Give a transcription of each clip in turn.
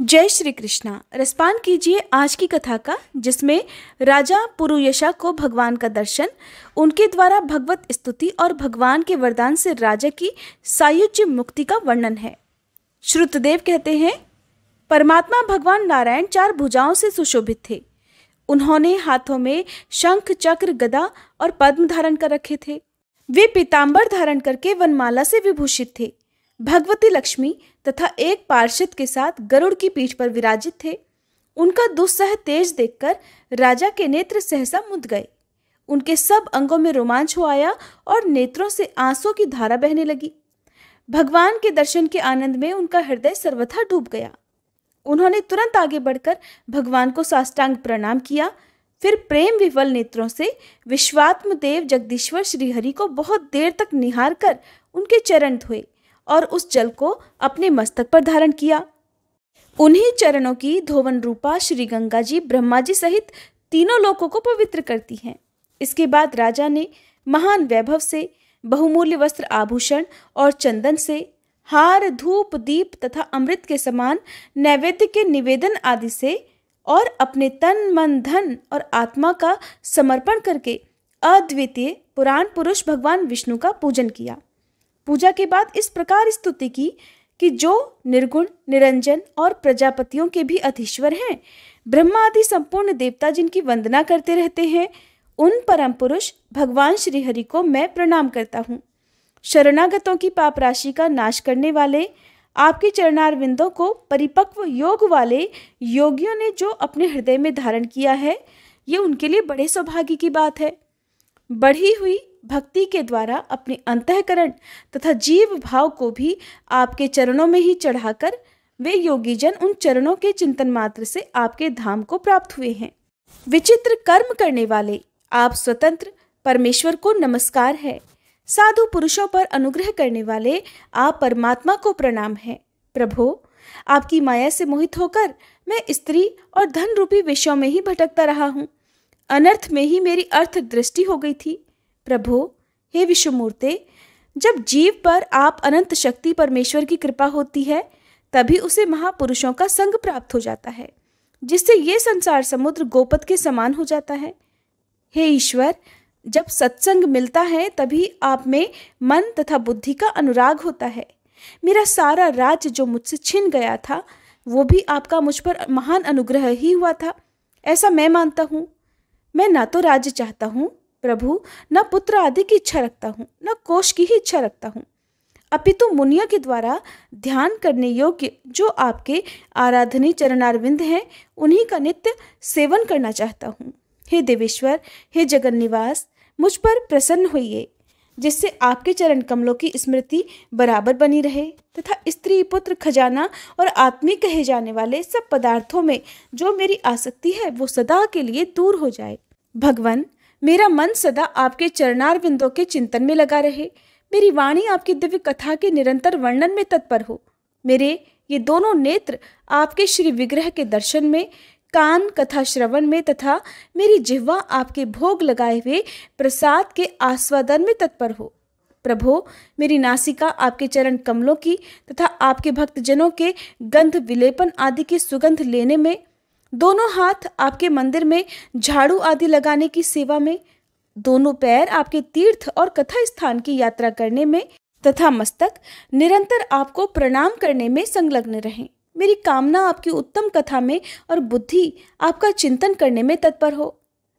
जय श्री कृष्णा रिस्पांड कीजिए आज की कथा का जिसमें राजा पुरुयशा को भगवान का दर्शन उनके द्वारा भगवत स्तुति और भगवान के वरदान से राजा की सायुज्य मुक्ति का वर्णन है श्रुतदेव कहते हैं परमात्मा भगवान नारायण चार भुजाओं से सुशोभित थे उन्होंने हाथों में शंख चक्र गदा और पद्म धारण कर रखे थे वे पीताम्बर धारण करके वनमाला से विभूषित थे भगवती लक्ष्मी तथा एक पार्षद के साथ गरुड़ की पीठ पर विराजित थे उनका दुस्सह तेज देखकर राजा के नेत्र सहसा मुद गए उनके सब अंगों में रोमांच हो आया और नेत्रों से आंसुओं की धारा बहने लगी भगवान के दर्शन के आनंद में उनका हृदय सर्वथा डूब गया उन्होंने तुरंत आगे बढ़कर भगवान को साष्टांग प्रणाम किया फिर प्रेम विफल नेत्रों से विश्वात्म देव जगदीश्वर श्रीहरि को बहुत देर तक निहार कर उनके चरण धोए और उस जल को अपने मस्तक पर धारण किया उन्हीं चरणों की धोवन रूपा श्री गंगा जी ब्रह्मा जी सहित तीनों लोगों को पवित्र करती हैं इसके बाद राजा ने महान वैभव से बहुमूल्य वस्त्र आभूषण और चंदन से हार धूप दीप तथा अमृत के समान नैवेद्य के निवेदन आदि से और अपने तन मन धन और आत्मा का समर्पण करके अद्वितीय पुराण पुरुष भगवान विष्णु का पूजन किया पूजा के बाद इस प्रकार स्तुति की कि जो निर्गुण निरंजन और प्रजापतियों के भी अधीश्वर हैं ब्रह्मा आदि संपूर्ण देवता जिनकी वंदना करते रहते हैं उन परम पुरुष भगवान श्रीहरि को मैं प्रणाम करता हूँ शरणागतों की पाप राशि का नाश करने वाले आपके चरणारविंदों को परिपक्व योग वाले योगियों ने जो अपने हृदय में धारण किया है ये उनके लिए बड़े सौभाग्य की बात है बढ़ी हुई भक्ति के द्वारा अपने अंतकरण तथा जीव भाव को भी आपके चरणों में ही चढ़ाकर वे योगीजन उन चरणों के चिंतन मात्र से आपके धाम को प्राप्त हुए हैं विचित्र कर्म करने वाले आप स्वतंत्र परमेश्वर को नमस्कार है साधु पुरुषों पर अनुग्रह करने वाले आप परमात्मा को प्रणाम है प्रभो आपकी माया से मोहित होकर मैं स्त्री और धन रूपी विषयों में ही भटकता रहा हूँ अनर्थ में ही मेरी अर्थ दृष्टि हो गई थी प्रभो हे विश्वमूर्ते जब जीव पर आप अनंत शक्ति परमेश्वर की कृपा होती है तभी उसे महापुरुषों का संग प्राप्त हो जाता है जिससे ये संसार समुद्र गोपत के समान हो जाता है हे ईश्वर जब सत्संग मिलता है तभी आप में मन तथा बुद्धि का अनुराग होता है मेरा सारा राज्य जो मुझसे छिन गया था वो भी आपका मुझ पर महान अनुग्रह ही हुआ था ऐसा मैं मानता हूँ मैं ना तो राज्य चाहता हूँ प्रभु न पुत्र आदि की इच्छा रखता हूँ न कोश की ही इच्छा रखता हूँ अपितु तो मुनिया के द्वारा ध्यान करने योग्य जो आपके आराधनी चरणारविंद हैं उन्हीं का नित्य सेवन करना चाहता हूँ हे देवेश्वर हे जगन निवास मुझ पर प्रसन्न होइए जिससे आपके चरण कमलों की स्मृति बराबर बनी रहे तथा स्त्री पुत्र खजाना और आत्मी कहे जाने वाले सब पदार्थों में जो मेरी आसक्ति है वो सदा के लिए दूर हो जाए भगवान मेरा मन सदा आपके चरणार बिंदों के चिंतन में लगा रहे मेरी वाणी आपकी दिव्य कथा के निरंतर वर्णन में तत्पर हो मेरे ये दोनों नेत्र आपके श्री विग्रह के दर्शन में कान कथा श्रवण में तथा मेरी जिह्वा आपके भोग लगाए हुए प्रसाद के आस्वादन में तत्पर हो प्रभो मेरी नासिका आपके चरण कमलों की तथा आपके भक्तजनों के गंध विलेपन आदि की सुगंध लेने में दोनों हाथ आपके मंदिर में झाड़ू आदि लगाने की सेवा में दोनों पैर आपके तीर्थ और कथा स्थान की यात्रा करने में तथा मस्तक निरंतर आपको प्रणाम करने में संलग्न रहें मेरी कामना आपकी उत्तम कथा में और बुद्धि आपका चिंतन करने में तत्पर हो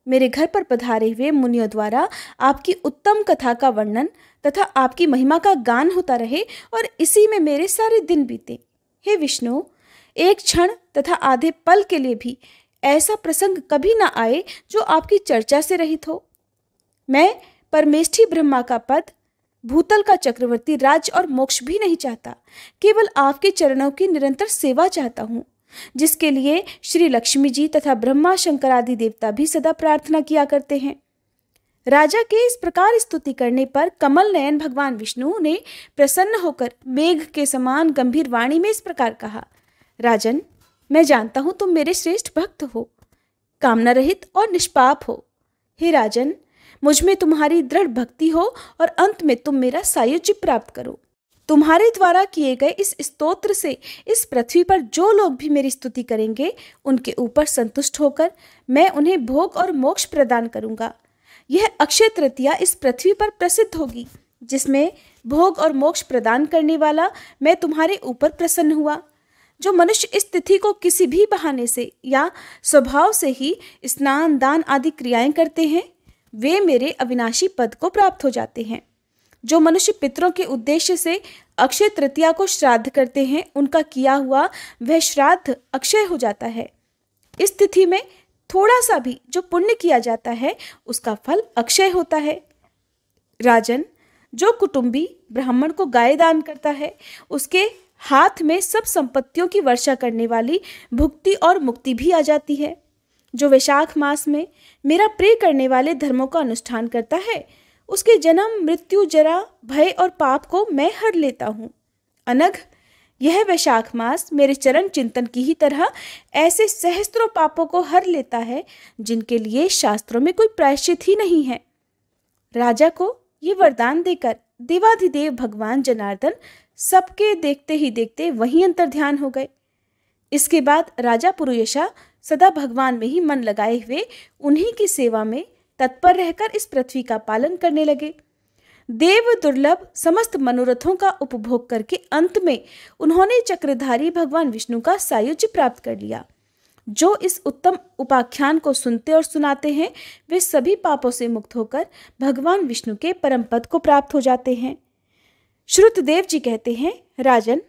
मेरे घर पर पधारे हुए मुनियों द्वारा आपकी उत्तम कथा का वर्णन तथा आपकी महिमा का गान होता रहे और इसी में मेरे सारे दिन बीते हे विष्णु एक क्षण तथा आधे पल के लिए भी ऐसा प्रसंग कभी ना आए जो आपकी चर्चा से रहित हो मैं परमेष्ठी ब्रह्मा का पद भूतल का चक्रवर्ती राज और मोक्ष भी नहीं चाहता केवल आपके चरणों की निरंतर सेवा चाहता हूँ जिसके लिए श्री लक्ष्मी जी तथा ब्रह्मा शंकर आदि देवता भी सदा प्रार्थना किया करते हैं राजा के इस प्रकार स्तुति करने पर कमल नयन भगवान विष्णु ने प्रसन्न होकर मेघ के समान गंभीर वाणी में इस प्रकार कहा राजन मैं जानता हूँ तुम मेरे श्रेष्ठ भक्त हो कामना रहित और निष्पाप हो हे राजन मुझ में तुम्हारी दृढ़ भक्ति हो और अंत में तुम मेरा सायुज्य प्राप्त करो तुम्हारे द्वारा किए गए इस स्तोत्र से इस पृथ्वी पर जो लोग भी मेरी स्तुति करेंगे उनके ऊपर संतुष्ट होकर मैं उन्हें भोग और मोक्ष प्रदान करूंगा यह अक्षय तृतीया इस पृथ्वी पर प्रसिद्ध होगी जिसमें भोग और मोक्ष प्रदान करने वाला मैं तुम्हारे ऊपर प्रसन्न हुआ जो मनुष्य इस तिथि को किसी भी बहाने से या स्वभाव से ही स्नान दान आदि क्रियाएं करते हैं वे मेरे अविनाशी पद को प्राप्त हो जाते हैं जो मनुष्य पितरों के उद्देश्य से अक्षय तृतीया को श्राद्ध करते हैं उनका किया हुआ वह श्राद्ध अक्षय हो जाता है इस तिथि में थोड़ा सा भी जो पुण्य किया जाता है उसका फल अक्षय होता है राजन जो कुटुंबी ब्राह्मण को गाय दान करता है उसके हाथ में सब संपत्तियों की वर्षा करने वाली भुक्ति और मुक्ति भी आ जाती है जो वैशाख मास में मेरा प्रे करने वाले धर्मों का अनुष्ठान करता है उसके जन्म मृत्यु जरा भय और पाप को मैं हर लेता हूँ अनघ यह वैशाख मास मेरे चरण चिंतन की ही तरह ऐसे सहस्त्रों पापों को हर लेता है जिनके लिए शास्त्रों में कोई प्रायश्चित ही नहीं है राजा को ये वरदान देकर देवाधिदेव भगवान जनार्दन सबके देखते ही देखते वहीं अंतर ध्यान हो गए इसके बाद राजा पुरुयशा सदा भगवान में ही मन लगाए हुए उन्हीं की सेवा में तत्पर रहकर इस पृथ्वी का पालन करने लगे देव दुर्लभ समस्त मनोरथों का उपभोग करके अंत में उन्होंने चक्रधारी भगवान विष्णु का सायुज प्राप्त कर लिया जो इस उत्तम उपाख्यान को सुनते और सुनाते हैं वे सभी पापों से मुक्त होकर भगवान विष्णु के परम पद को प्राप्त हो जाते हैं श्रुतदेव जी कहते हैं राजन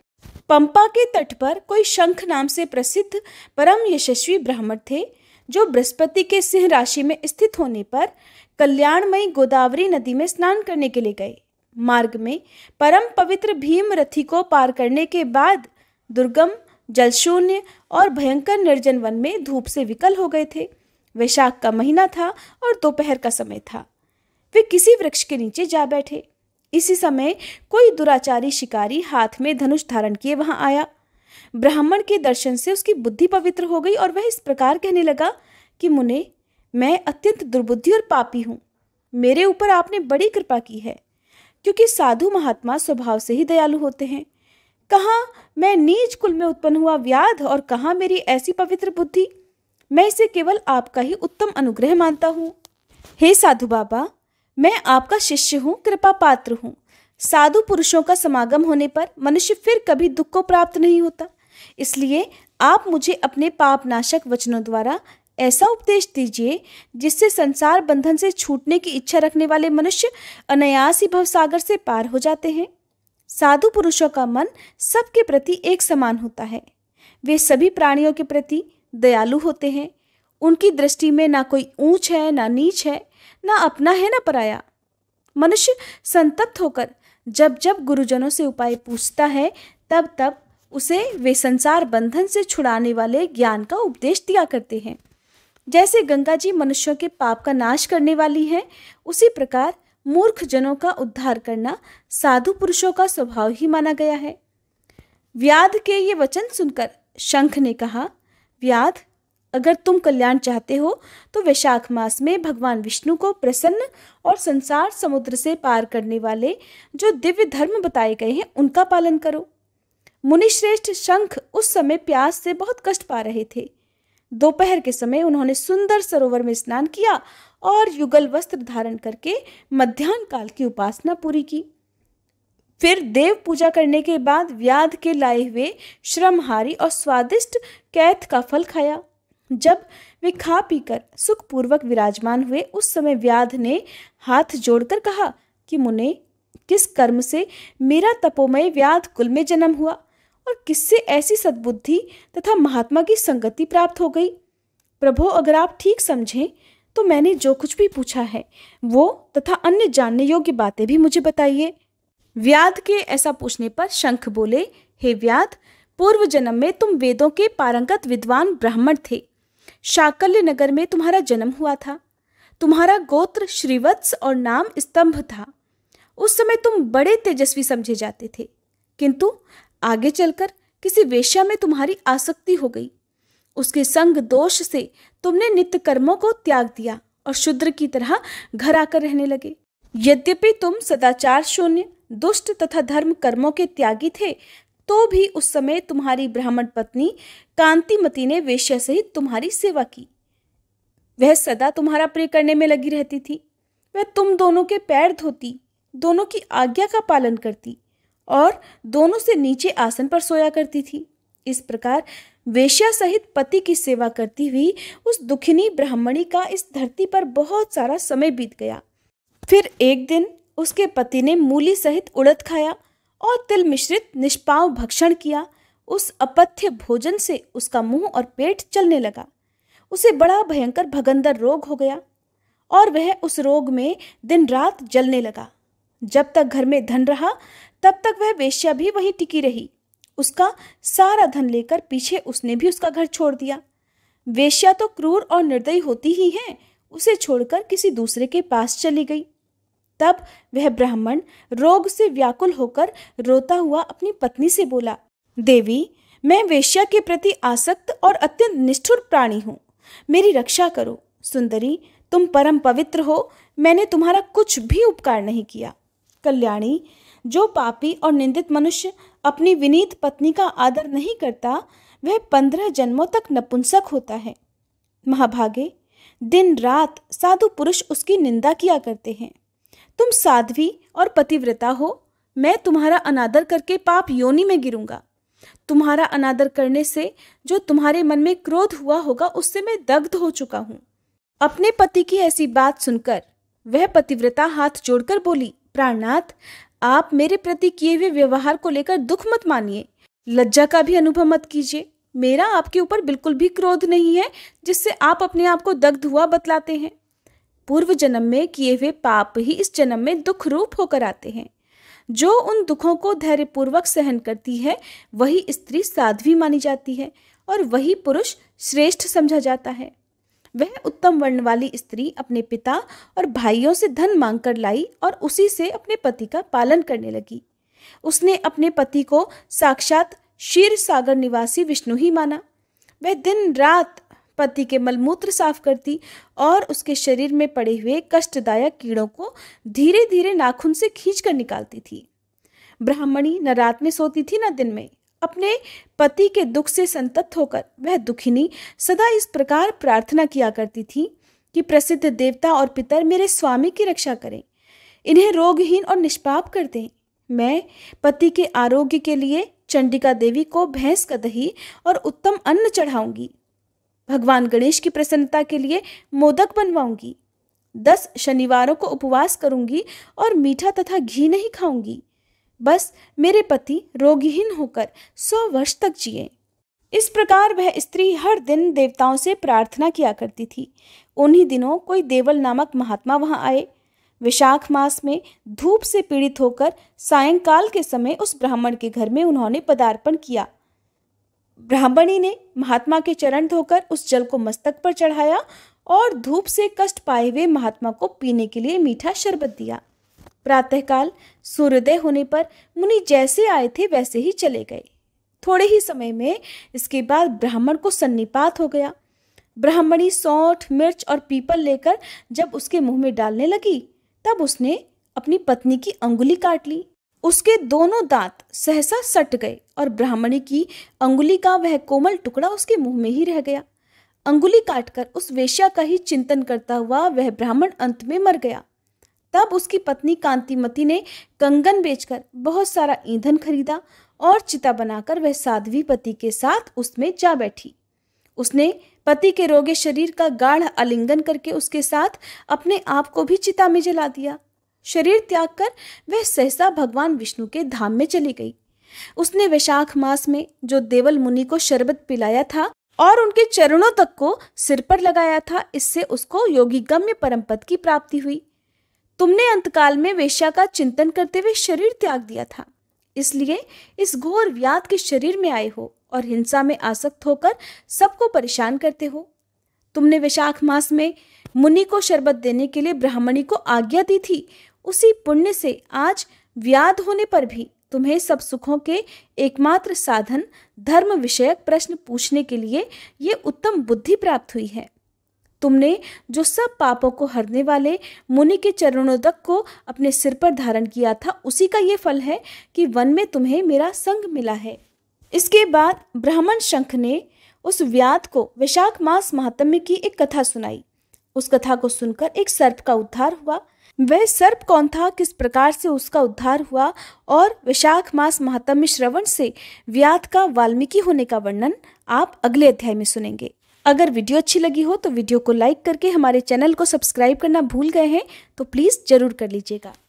पंपा के तट पर कोई शंख नाम से प्रसिद्ध परम यशस्वी ब्राह्मण थे जो बृहस्पति के सिंह राशि में स्थित होने पर कल्याणमयी गोदावरी नदी में स्नान करने के लिए गए मार्ग में परम पवित्र भीम रथी को पार करने के बाद दुर्गम जलशून्य और भयंकर निर्जन वन में धूप से विकल हो गए थे वैशाख का महीना था और दोपहर का समय था वे किसी वृक्ष के नीचे जा बैठे इसी समय कोई दुराचारी शिकारी हाथ में धनुष धारण किए वहां आया ब्राह्मण के दर्शन से उसकी बुद्धि पवित्र हो गई और वह इस प्रकार कहने लगा कि मुने मैं अत्यंत दुर्बुद्धि और पापी हूँ मेरे ऊपर आपने बड़ी कृपा की है क्योंकि साधु महात्मा स्वभाव से ही दयालु होते हैं कहाँ मैं नीच कुल में उत्पन्न हुआ व्याध और कहाँ मेरी ऐसी पवित्र बुद्धि मैं इसे केवल आपका ही उत्तम अनुग्रह मानता हूँ हे साधु बाबा मैं आपका शिष्य हूँ कृपा पात्र हूँ साधु पुरुषों का समागम होने पर मनुष्य फिर कभी दुख को प्राप्त नहीं होता इसलिए आप मुझे अपने पापनाशक वचनों द्वारा ऐसा उपदेश दीजिए जिससे संसार बंधन से छूटने की इच्छा रखने वाले मनुष्य अनायास ही भवसागर से पार हो जाते हैं साधु पुरुषों का मन सबके प्रति एक समान होता है वे सभी प्राणियों के प्रति दयालु होते हैं उनकी दृष्टि में ना कोई ऊंच है ना नीच है ना अपना है ना पराया मनुष्य संतप्त होकर जब जब गुरुजनों से उपाय पूछता है तब तब उसे वे संसार बंधन से छुड़ाने वाले ज्ञान का उपदेश दिया करते हैं जैसे गंगा जी मनुष्यों के पाप का नाश करने वाली है उसी प्रकार मूर्ख जनों का उद्धार करना साधु पुरुषों का स्वभाव ही माना गया है व्याध के ये वचन सुनकर शंख ने कहा व्याध अगर तुम कल्याण चाहते हो तो वैशाख मास में भगवान विष्णु को प्रसन्न और संसार समुद्र से पार करने वाले जो दिव्य धर्म बताए गए हैं उनका पालन करो मुनिश्रेष्ठ शंख उस समय प्यास से बहुत कष्ट पा रहे थे दोपहर के समय उन्होंने सुंदर सरोवर में स्नान किया और युगल वस्त्र धारण करके मध्यान्ह काल की उपासना पूरी की फिर देव पूजा करने के बाद व्याध के लाए हुए श्रमहारी और स्वादिष्ट कैथ का फल खाया जब वे खा पीकर सुखपूर्वक विराजमान हुए उस समय व्याध ने हाथ जोड़कर कहा कि मुने किस कर्म से मेरा तपोमय व्याध कुल में जन्म हुआ और किससे ऐसी सद्बुद्धि तथा महात्मा की संगति प्राप्त हो गई प्रभो अगर आप ठीक समझें तो मैंने जो कुछ भी पूछा है वो तथा अन्य जानने योग्य बातें भी मुझे बताइए व्याध के ऐसा पूछने पर शंख बोले हे व्याध पूर्व जन्म में तुम वेदों के पारंगत विद्वान ब्राह्मण थे शाकल्य नगर में तुम्हारा जन्म हुआ था तुम्हारा गोत्र श्रीवत्स और नाम स्तंभ था उस समय तुम बड़े तेजस्वी समझे जाते थे किंतु आगे चलकर किसी वेश्या में तुम्हारी आसक्ति हो गई उसके संग दोष से तुमने नित्य कर्मों को त्याग दिया और शुद्र की तरह घर आकर रहने लगे यद्यपि तुम सदाचार शून्य दुष्ट तथा धर्म कर्मों के त्यागी थे तो भी उस समय तुम्हारी ब्राह्मण पत्नी कांतिमती ने वेश्या सहित तुम्हारी सेवा की वह सदा तुम्हारा प्रिय करने में लगी रहती थी वह तुम दोनों के पैर धोती दोनों की आज्ञा का पालन करती और दोनों से नीचे आसन पर सोया करती थी इस प्रकार वेश्या सहित पति की सेवा करती हुई उस दुखिनी ब्राह्मणी का इस धरती पर बहुत सारा समय बीत गया फिर एक दिन उसके पति ने मूली सहित उड़द खाया और तिल मिश्रित निष्पाव भक्षण किया उस अपथ्य भोजन से उसका मुंह और पेट चलने लगा उसे बड़ा भयंकर भगंदर रोग हो गया और वह उस रोग में दिन रात जलने लगा जब तक घर में धन रहा तब तक वह वेश्या भी वहीं टिकी रही उसका सारा धन लेकर पीछे उसने भी उसका घर छोड़ दिया वेश्या तो क्रूर और निर्दयी होती ही है उसे छोड़कर किसी दूसरे के पास चली गई तब वह ब्राह्मण रोग से व्याकुल होकर रोता हुआ अपनी पत्नी से बोला देवी मैं वेश्या के प्रति आसक्त और अत्यंत निष्ठुर प्राणी हूँ मेरी रक्षा करो सुंदरी तुम परम पवित्र हो मैंने तुम्हारा कुछ भी उपकार नहीं किया कल्याणी जो पापी और निंदित मनुष्य अपनी विनीत पत्नी का आदर नहीं करता वह पंद्रह जन्मों तक नपुंसक होता है महाभागे दिन रात साधु पुरुष उसकी निंदा किया करते हैं तुम साध्वी और पतिव्रता हो मैं तुम्हारा अनादर करके पाप योनि में गिरूंगा तुम्हारा अनादर करने से जो तुम्हारे मन में क्रोध हुआ होगा उससे मैं दग्ध हो चुका हूँ अपने पति की ऐसी बात सुनकर वह पतिव्रता हाथ जोड़कर बोली प्राणनाथ आप मेरे प्रति किए हुए व्यवहार को लेकर दुख मत मानिए लज्जा का भी अनुभव मत कीजिए मेरा आपके ऊपर बिल्कुल भी क्रोध नहीं है जिससे आप अपने आप को दग्ध हुआ बतलाते हैं पूर्व जन्म में किए हुए पाप ही इस जन्म में दुख रूप होकर आते हैं जो उन दुखों को धैर्यपूर्वक सहन करती है वही स्त्री साध्वी मानी जाती है और वही पुरुष श्रेष्ठ समझा जाता है वह उत्तम वर्ण वाली स्त्री अपने पिता और भाइयों से धन मांग कर लाई और उसी से अपने पति का पालन करने लगी उसने अपने पति को साक्षात क्षीर सागर निवासी विष्णु ही माना वह दिन रात पति के मलमूत्र साफ करती और उसके शरीर में पड़े हुए कष्टदायक कीड़ों को धीरे धीरे नाखून से खींच कर निकालती थी ब्राह्मणी न रात में सोती थी न दिन में अपने पति के दुख से संतप्त होकर वह दुखिनी सदा इस प्रकार प्रार्थना किया करती थी कि प्रसिद्ध देवता और पितर मेरे स्वामी की रक्षा करें इन्हें रोगहीन और निष्पाप कर दें मैं पति के आरोग्य के लिए चंडिका देवी को भैंस का दही और उत्तम अन्न चढ़ाऊंगी भगवान गणेश की प्रसन्नता के लिए मोदक बनवाऊंगी दस शनिवारों को उपवास करूंगी और मीठा तथा घी नहीं खाऊंगी बस मेरे पति रोगहीन होकर सौ वर्ष तक जिए इस प्रकार वह स्त्री हर दिन देवताओं से प्रार्थना किया करती थी उन्हीं दिनों कोई देवल नामक महात्मा वहाँ आए विशाख मास में धूप से पीड़ित होकर सायंकाल के समय उस ब्राह्मण के घर में उन्होंने पदार्पण किया ब्राह्मणी ने महात्मा के चरण धोकर उस जल को मस्तक पर चढ़ाया और धूप से कष्ट पाए हुए महात्मा को पीने के लिए मीठा शरबत दिया प्रातःकाल सूर्योदय होने पर मुनि जैसे आए थे वैसे ही चले गए थोड़े ही समय में इसके बाद ब्राह्मण को सन्निपात हो गया ब्राह्मणी सौठ मिर्च और पीपल लेकर जब उसके मुंह में डालने लगी तब उसने अपनी पत्नी की अंगुली काट ली उसके दोनों दांत सहसा सट गए और ब्राह्मणी की अंगुली का वह कोमल टुकड़ा उसके मुंह में ही रह गया अंगुली काटकर उस वेश्या का ही चिंतन करता हुआ वह ब्राह्मण अंत में मर गया तब उसकी पत्नी कांतिमती ने कंगन बेचकर बहुत सारा ईंधन खरीदा और चिता बनाकर वह साध्वी पति के साथ उसमें जा बैठी उसने पति के रोगे शरीर का गाढ़ आलिंगन करके उसके साथ अपने आप को भी चिता में जला दिया शरीर त्याग कर वह सहसा भगवान विष्णु के धाम में चली गई उसने वैशाख मास में जो देवल मुनि को शरबत पिलाया था और उनके चरणों तक को सिर पर लगाया था इससे उसको योगी गम्य परम पद की प्राप्ति हुई तुमने अंतकाल में वेश्या का चिंतन करते हुए शरीर त्याग दिया था इसलिए इस घोर व्याद के शरीर में आए हो और हिंसा में आसक्त होकर सबको परेशान करते हो तुमने वैशाख मास में मुनि को शरबत देने के लिए ब्राह्मणी को आज्ञा दी थी उसी पुण्य से आज व्याध होने पर भी तुम्हें सब सुखों के एकमात्र साधन धर्म विषयक प्रश्न पूछने के लिए ये उत्तम बुद्धि प्राप्त हुई है तुमने जो सब पापों को हरने वाले मुनि के चरणोदक को अपने सिर पर धारण किया था उसी का ये फल है कि वन में तुम्हें मेरा संग मिला है इसके बाद ब्राह्मण शंख ने उस व्याध को वैशाख मास महात्म्य की एक कथा सुनाई उस कथा को सुनकर एक सर्प का उद्धार हुआ वह सर्प कौन था किस प्रकार से उसका उद्धार हुआ और विशाख मास महात्म्य श्रवण से व्याध का वाल्मीकि होने का वर्णन आप अगले अध्याय में सुनेंगे अगर वीडियो अच्छी लगी हो तो वीडियो को लाइक करके हमारे चैनल को सब्सक्राइब करना भूल गए हैं तो प्लीज़ ज़रूर कर लीजिएगा